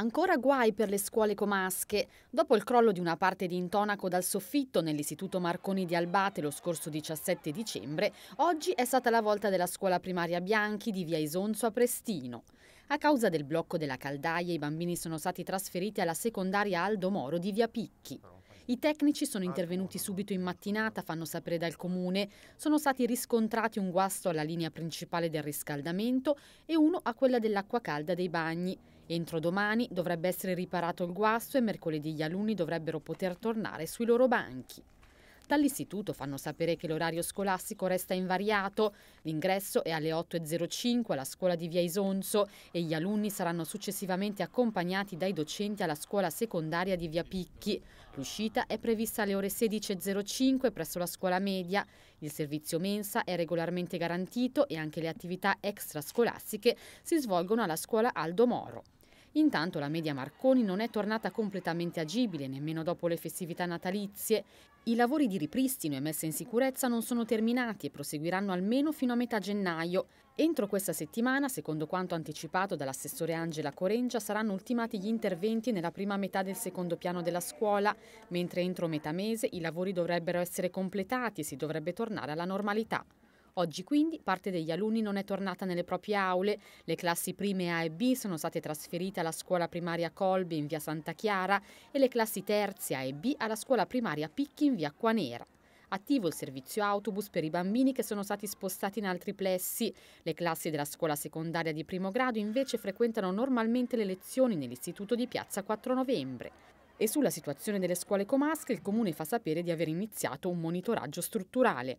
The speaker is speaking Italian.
Ancora guai per le scuole comasche. Dopo il crollo di una parte di intonaco dal soffitto nell'istituto Marconi di Albate lo scorso 17 dicembre, oggi è stata la volta della scuola primaria Bianchi di via Isonzo a Prestino. A causa del blocco della caldaia i bambini sono stati trasferiti alla secondaria Aldo Moro di via Picchi. I tecnici sono intervenuti subito in mattinata, fanno sapere dal comune. Sono stati riscontrati un guasto alla linea principale del riscaldamento e uno a quella dell'acqua calda dei bagni. Entro domani dovrebbe essere riparato il guasto e mercoledì gli alunni dovrebbero poter tornare sui loro banchi. Dall'istituto fanno sapere che l'orario scolastico resta invariato, l'ingresso è alle 8.05 alla scuola di Via Isonzo e gli alunni saranno successivamente accompagnati dai docenti alla scuola secondaria di Via Picchi. L'uscita è prevista alle ore 16.05 presso la scuola media. Il servizio mensa è regolarmente garantito e anche le attività extrascolastiche si svolgono alla scuola Aldo Moro. Intanto la media Marconi non è tornata completamente agibile, nemmeno dopo le festività natalizie. I lavori di ripristino e messa in sicurezza non sono terminati e proseguiranno almeno fino a metà gennaio. Entro questa settimana, secondo quanto anticipato dall'assessore Angela Corengia, saranno ultimati gli interventi nella prima metà del secondo piano della scuola, mentre entro metà mese i lavori dovrebbero essere completati e si dovrebbe tornare alla normalità. Oggi quindi parte degli alunni non è tornata nelle proprie aule, le classi prime A e B sono state trasferite alla scuola primaria Colbi in via Santa Chiara e le classi terze A e B alla scuola primaria Picchi in via Quanera. Attivo il servizio autobus per i bambini che sono stati spostati in altri plessi. Le classi della scuola secondaria di primo grado invece frequentano normalmente le lezioni nell'istituto di Piazza 4 Novembre. E sulla situazione delle scuole comasche il comune fa sapere di aver iniziato un monitoraggio strutturale.